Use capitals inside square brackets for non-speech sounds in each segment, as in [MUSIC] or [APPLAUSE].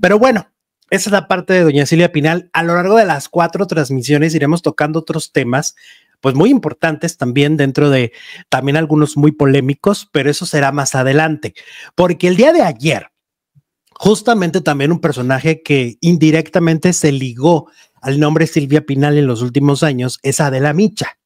Pero bueno, esa es la parte de doña Silvia Pinal. A lo largo de las cuatro transmisiones iremos tocando otros temas, pues muy importantes también dentro de también algunos muy polémicos, pero eso será más adelante, porque el día de ayer, justamente también un personaje que indirectamente se ligó al nombre Silvia Pinal en los últimos años es Adela Micha.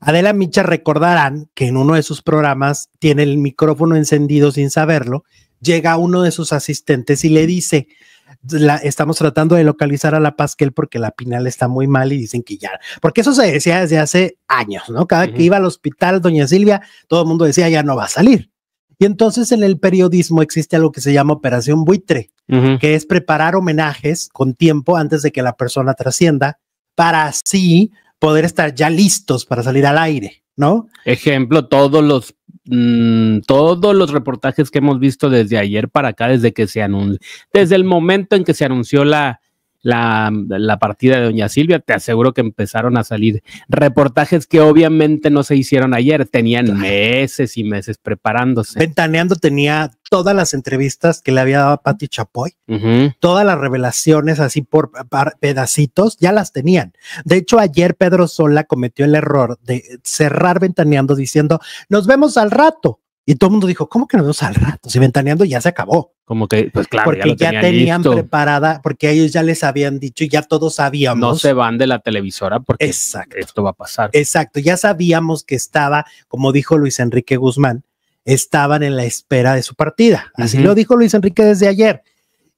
Adela Micha recordarán que en uno de sus programas tiene el micrófono encendido sin saberlo llega uno de sus asistentes y le dice, estamos tratando de localizar a la Pasquel porque la Pinal está muy mal y dicen que ya, porque eso se decía desde hace años, ¿no? Cada que iba al hospital, doña Silvia, todo el mundo decía, ya no va a salir. Y entonces en el periodismo existe algo que se llama operación buitre, que es preparar homenajes con tiempo antes de que la persona trascienda para así poder estar ya listos para salir al aire, ¿no? Ejemplo, todos los Mm, todos los reportajes que hemos visto desde ayer para acá, desde que se anunció, desde el momento en que se anunció la, la, la, partida de Doña Silvia, te aseguro que empezaron a salir reportajes que obviamente no se hicieron ayer, tenían meses y meses preparándose. Ventaneando tenía todas las entrevistas que le había dado a Patti Chapoy, todas las revelaciones así por pedacitos, ya las tenían. De hecho, ayer Pedro Sola cometió el error de cerrar ventaneando diciendo, nos vemos al rato. Y todo el mundo dijo, ¿cómo que nos vemos al rato? Si ventaneando ya se acabó. Como que, pues claro, porque ya, tenían, preparada, porque ellos ya les habían dicho y ya todos sabíamos. No se van de la televisora porque esto va a pasar. Exacto, ya sabíamos que estaba, como dijo Luis Enrique Guzmán, estaban en la espera de su partida. Así lo dijo Luis Enrique desde ayer.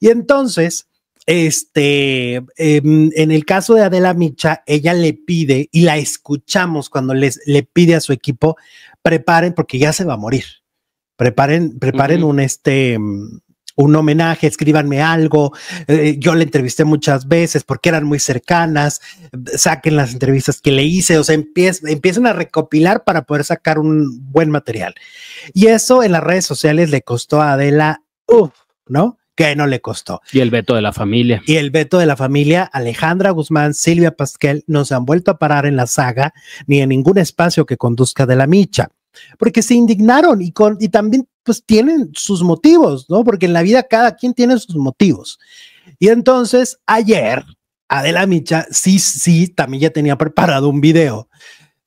Y entonces, este, em, en el caso de Adela Micha, ella le pide y la escuchamos cuando les, le pide a su equipo, preparen porque ya se va a morir. Preparen, preparen un este, un homenaje, escríbanme algo. Eh, yo le entrevisté muchas veces porque eran muy cercanas, saquen las entrevistas que le hice, o sea, empiecen empiezan a recopilar para poder sacar un buen material. Y eso en las redes sociales le costó a Adela, uh, ¿no? que no le costó. Y el veto de la familia. Y el veto de la familia, Alejandra Guzmán, Silvia Pasquel, no se han vuelto a parar en la saga ni en ningún espacio que conduzca de la micha, porque se indignaron y, con, y también pues tienen sus motivos, ¿no? Porque en la vida cada quien tiene sus motivos. Y entonces ayer, Adela Micha, sí, sí, también ya tenía preparado un video,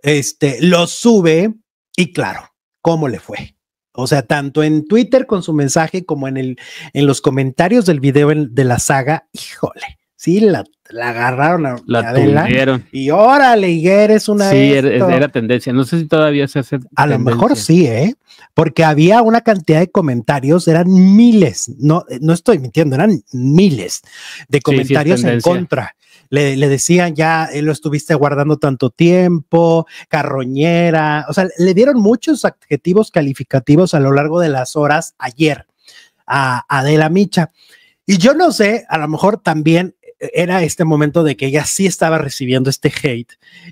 este, lo sube y claro, ¿cómo le fue? O sea, tanto en Twitter con su mensaje como en, el, en los comentarios del video de la saga, híjole, Sí, la, agarraron a la Adela y órale, y es una Sí, era, tendencia, no sé si todavía se hace A lo mejor sí, ¿eh? Porque había una cantidad de comentarios, eran miles, no no estoy mintiendo, eran miles de comentarios en contra. Le, decían ya, eh, lo estuviste guardando tanto tiempo, carroñera, o sea, le dieron muchos adjetivos calificativos a lo largo de las horas ayer a Adela Micha. Y yo no sé, a lo mejor también era este momento de que ella sí estaba recibiendo este hate,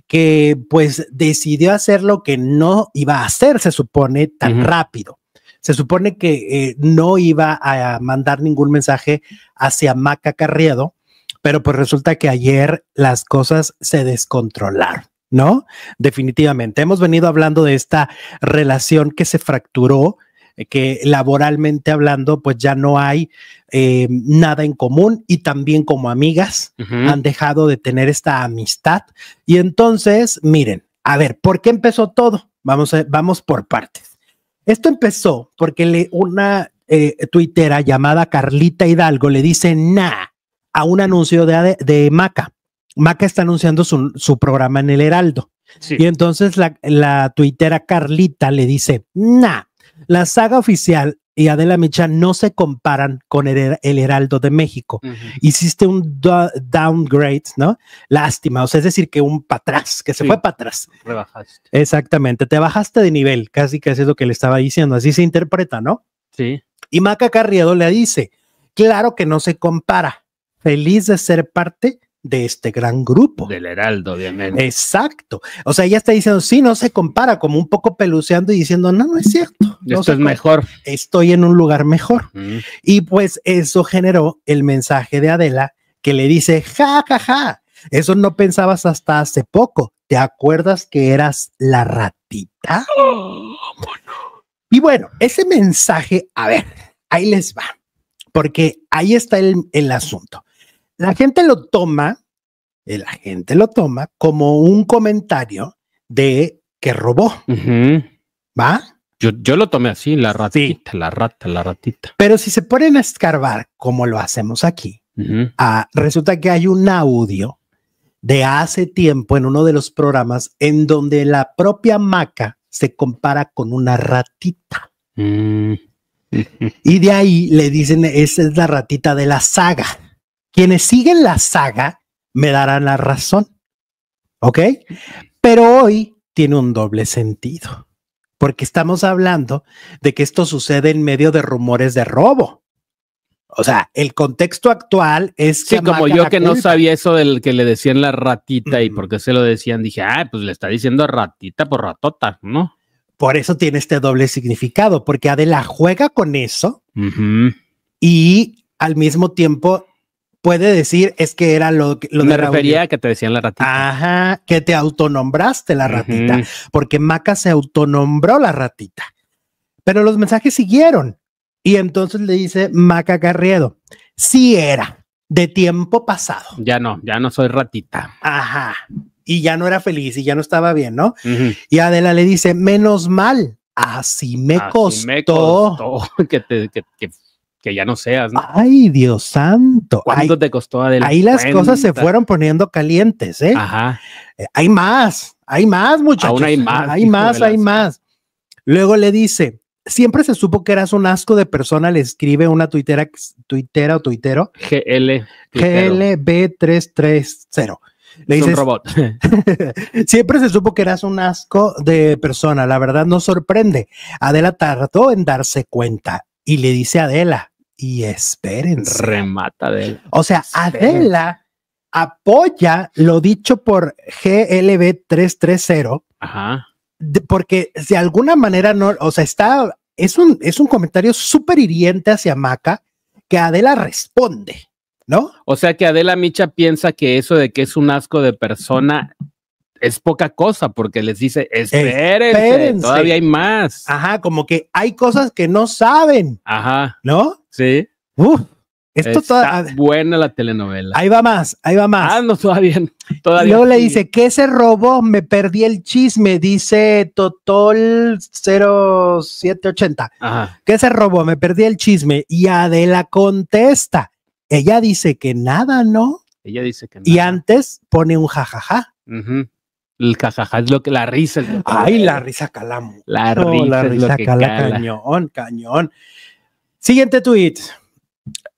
que pues decidió hacer lo que no iba a hacer, se supone, tan rápido. Se supone que eh, no iba a mandar ningún mensaje hacia Maca Carriado, pero pues resulta que ayer las cosas se descontrolaron. ¿no? Definitivamente. Hemos venido hablando de esta relación que se fracturó eh, que laboralmente hablando, pues ya no hay eh, nada en común y también como amigas han dejado de tener esta amistad. Y entonces, miren, a ver, ¿por qué empezó todo? Vamos, vamos por partes. Esto empezó porque una eh, tuitera llamada Carlita Hidalgo le dice na a un anuncio de, de Maca. Maca está anunciando su, programa en el Heraldo. Y entonces la, la tuitera Carlita le dice, na. La saga oficial y Adela Micha no se comparan con el, Heraldo de México. Hiciste un downgrade, ¿no? Lástima, o sea, es decir, que un para atrás, que se fue para atrás. Rebajaste. Exactamente, te bajaste de nivel, casi que es lo que le estaba diciendo, así se interpreta, ¿no? Sí. Y Maca Carriado le dice, claro que no se compara, feliz de ser parte de este gran grupo. Del Heraldo, obviamente. Exacto. O sea, ella está diciendo, sí, no se compara, como un poco peluceando y diciendo, no, no es cierto. Esto es mejor. Estoy en un lugar mejor. Y pues eso generó el mensaje de Adela que le dice, ja, ja, ja, eso no pensabas hasta hace poco. ¿Te acuerdas que eras la ratita? [GASPS] Y bueno, ese mensaje, a ver, ahí les va, porque ahí está el, asunto. La gente lo toma, eh, la gente lo toma como un comentario de que robó. ¿Va? Yo, lo tomé así, la ratita, la rata, la ratita. Pero si se ponen a escarbar, como lo hacemos aquí, ah, resulta que hay un audio de hace tiempo en uno de los programas en donde la propia maca se compara con una ratita. Mm. y de ahí le dicen, esa es la ratita de la saga. Quienes siguen la saga me darán la razón. ¿Ok? Pero hoy tiene un doble sentido porque estamos hablando de que esto sucede en medio de rumores de robo. O sea, el contexto actual es sí, como yo que no sabía eso del que le decían la ratita y por qué se lo decían, dije, ah, pues le está diciendo ratita por ratota, ¿no? Por eso tiene este doble significado, porque Adela juega con eso y al mismo tiempo puede decir es que era lo, que Me refería a que te decían la ratita. Ajá, que te autonombraste la ratita, porque Maca se autonombró la ratita. Pero los mensajes siguieron. Y entonces le dice Maca Garrido, sí era, de tiempo pasado. Ya no, ya no soy ratita. Ajá. Y ya no era feliz y ya no estaba bien, ¿no? Y Adela le dice, menos mal, así me costó. Me [LAUGHS] que, te, que ya no seas. ¿no? Ay, Dios santo. ¿Cuánto te costó Adela? Ahí las cosas se fueron poniendo calientes, ¿eh? Ajá. Eh, hay más, hay más, muchachos. Aún hay más. Hay más, hay más. Luego le dice, siempre se supo que eras un asco de persona, le escribe una tuitera, tuitera o tuitero. GL. GLB330. Le dices, un robot. [LAUGHS] siempre se supo que eras un asco de persona, la verdad no sorprende. Adela tardó en darse cuenta y le dice a Adela, y esperen. Remata él O sea, Adela apoya lo dicho por GLB 330. Ajá. porque de alguna manera no, o sea, está, es un, es un comentario súper hiriente hacia Maca que Adela responde, ¿no? O sea que Adela Micha piensa que eso de que es un asco de persona es poca cosa porque les dice, espérense, todavía hay más. Ajá, como que hay cosas que no saben. Ajá. ¿No? Sí. Uf, esto Está buena la telenovela. Ahí va más, ahí va más. Ah, no, todavía. todavía Luego le dice, ¿qué se robó? Me perdí el chisme, dice Totol 0780. Ajá. ¿Qué se robó? Me perdí el chisme. Y Adela contesta. Ella dice que nada, ¿no? Ella dice que nada. Y antes pone un jajaja. Ajá el jajaja es lo que la risa. Es Ay, la risa calamo. La risa, la risa es Cañón, cañón. Siguiente tweet.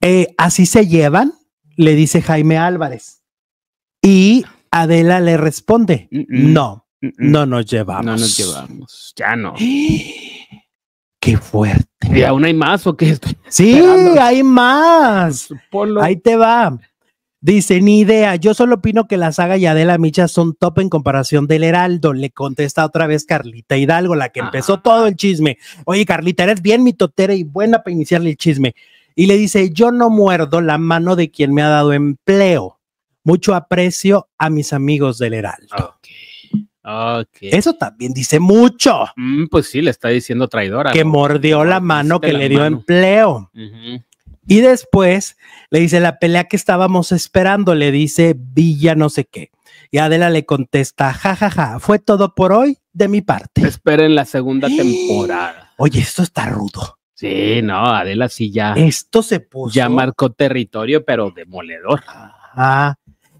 Eh, así se llevan, le dice Jaime Álvarez. Y Adela le responde: No, no nos llevamos. No nos llevamos. Ya no. [GASPS] Qué fuerte. Y aún hay más o qué Sí, hay más. Ahí te va. Dice, ni idea, yo solo opino que la saga y Adela Micha son top en comparación del Heraldo, le contesta otra vez Carlita Hidalgo, la que empezó todo el chisme. Oye, Carlita, eres bien mitotera y buena para iniciarle el chisme. Y le dice, yo no muerdo la mano de quien me ha dado empleo. Mucho aprecio a mis amigos del Heraldo. Ok, Eso también dice mucho. Mm, pues sí, le está diciendo traidora. Que mordió la mano que le dio empleo. Y después le dice, la pelea que estábamos esperando, le dice Villa no sé qué. Y Adela le contesta, jajaja, ja, ja, fue todo por hoy de mi parte. Esperen la segunda ¡Eh! temporada. Oye, esto está rudo. Sí, no, Adela sí ya. Esto se puso. Ya marcó territorio, pero demoledor. Ajá.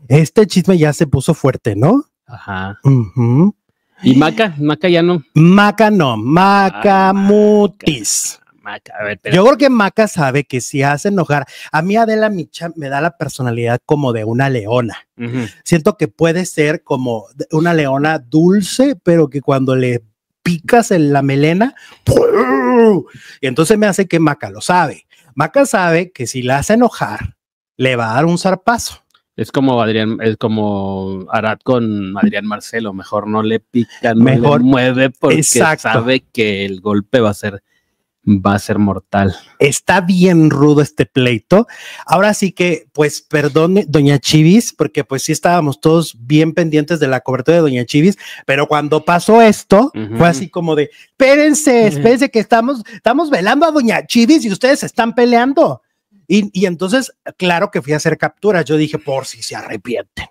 Este chisme ya se puso fuerte, ¿no? Ajá. ¿Y Maca? Maca ya no. Maca no, Maca ah, Mutis pero... Yo creo que Maca sabe que si hace enojar, a mí Adela Micha me da la personalidad como de una leona. Siento que puede ser como una leona dulce, pero que cuando le picas en la melena, y entonces me hace que Maca lo sabe. Maca sabe que si la hace enojar, le va a dar un zarpazo. Es como Adrián, es como Arad con Adrián Marcelo, mejor no le pican mejor, mueve porque sabe que el golpe va a ser va a ser mortal. Está bien rudo este pleito. Ahora sí que, pues, perdone, doña Chivis, porque pues sí estábamos todos bien pendientes de la cobertura de doña Chivis, pero cuando pasó esto, fue así como de, espérense, espérense que estamos, estamos velando a doña Chivis y ustedes están peleando. Y, y entonces, claro que fui a hacer captura, Yo dije, por si se arrepienten.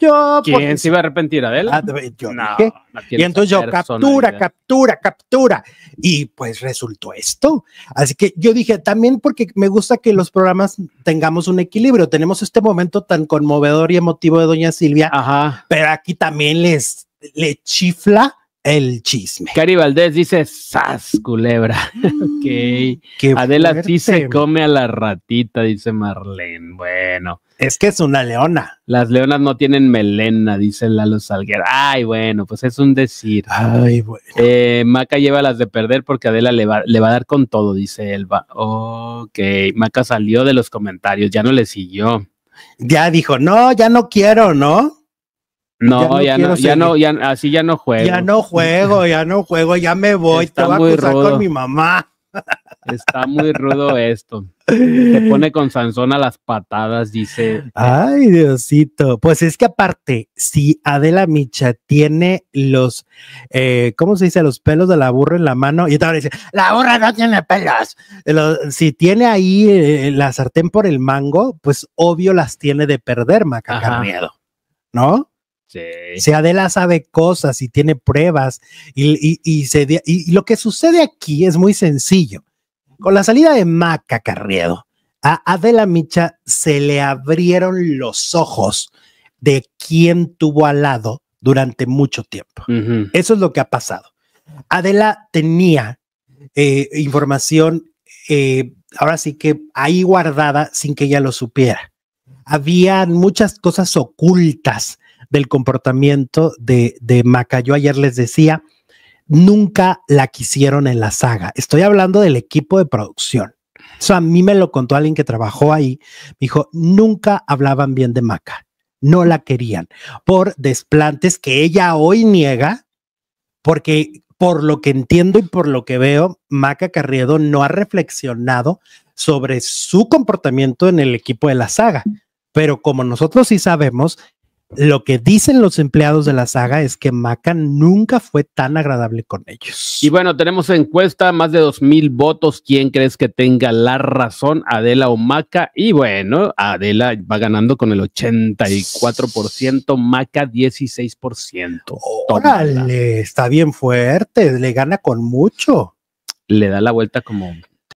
Yo, ¿Quién pues, se iba a arrepentir, Adela? Ah, yo y entonces yo, captura, captura, captura. Y pues resultó esto. Así que yo dije, también porque me gusta que los programas tengamos un equilibrio. Tenemos este momento tan conmovedor y emotivo de Doña Silvia, pero aquí también les le chifla el chisme. Cari Valdés dice, sas, culebra. [LAUGHS] ok. Adela sí se come a la ratita, dice Marlene. Bueno. Es que es una leona. Las leonas no tienen melena, dice Lalo Salguera. Ay, bueno, pues es un decir. Ay, bueno. Eh, Maca lleva las de perder porque Adela le va, le va a dar con todo, dice Elba. Ok, Maca salió de los comentarios, ya no le siguió. Ya dijo, no, ya no quiero, ¿no? No, ya no, ya no, ya así ya no juego. Ya no juego, ya no juego, ya me voy, estaba voy muy a acusar con mi mamá. Está muy rudo esto. Te pone con Sansón a las patadas, dice. Ay, Diosito. Pues es que aparte, si Adela Micha tiene los, eh, ¿cómo se dice? Los pelos de la burra en la mano. Y ahora dice, la burra no tiene pelos. si tiene ahí eh, la sartén por el mango, pues obvio las tiene de perder, miedo, ¿No? si Adela sabe cosas y tiene pruebas y, y, lo que sucede aquí es muy sencillo. Con la salida de Maca Carriedo, a Adela Micha se le abrieron los ojos de quien tuvo al lado durante mucho tiempo. Eso es lo que ha pasado. Adela tenía eh, información, eh, ahora sí que ahí guardada sin que ella lo supiera. Habían muchas cosas ocultas del comportamiento de, Maca. Yo ayer les decía, nunca la quisieron en la saga. Estoy hablando del equipo de producción. Eso a mí me lo contó alguien que trabajó ahí. Me dijo, nunca hablaban bien de Maca. No la querían por desplantes que ella hoy niega, porque por lo que entiendo y por lo que veo, Maca Carriedo no ha reflexionado sobre su comportamiento en el equipo de la saga. Pero como nosotros sí sabemos, lo que dicen los empleados de la saga es que Maca nunca fue tan agradable con ellos. Y bueno, tenemos encuesta, más de 2.000 votos. ¿Quién crees que tenga la razón, Adela o Maca? Y bueno, Adela va ganando con el 84%, Maca 16%. Órale, está bien fuerte, le gana con mucho. Le da la vuelta como